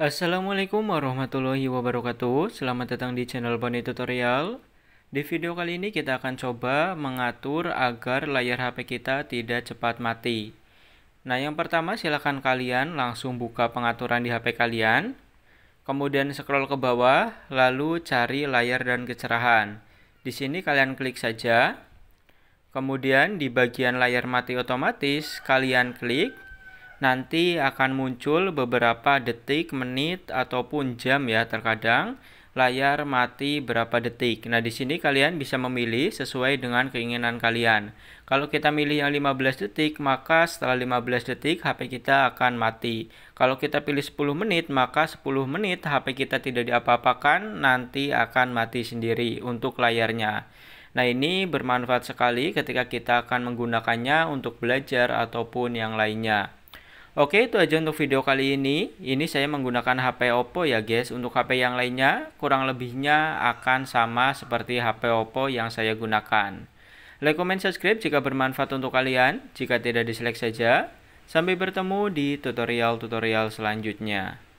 Assalamualaikum warahmatullahi wabarakatuh Selamat datang di channel Boni Tutorial Di video kali ini kita akan coba mengatur agar layar HP kita tidak cepat mati Nah yang pertama silahkan kalian langsung buka pengaturan di HP kalian Kemudian scroll ke bawah lalu cari layar dan kecerahan Di sini kalian klik saja Kemudian di bagian layar mati otomatis kalian klik nanti akan muncul beberapa detik, menit ataupun jam ya terkadang layar mati berapa detik. Nah, di sini kalian bisa memilih sesuai dengan keinginan kalian. Kalau kita milih yang 15 detik, maka setelah 15 detik HP kita akan mati. Kalau kita pilih 10 menit, maka 10 menit HP kita tidak diapa-apakan, nanti akan mati sendiri untuk layarnya. Nah, ini bermanfaat sekali ketika kita akan menggunakannya untuk belajar ataupun yang lainnya. Oke itu aja untuk video kali ini Ini saya menggunakan HP Oppo ya guys Untuk HP yang lainnya kurang lebihnya akan sama seperti HP Oppo yang saya gunakan Like, comment, subscribe jika bermanfaat untuk kalian Jika tidak dislike saja Sampai bertemu di tutorial-tutorial selanjutnya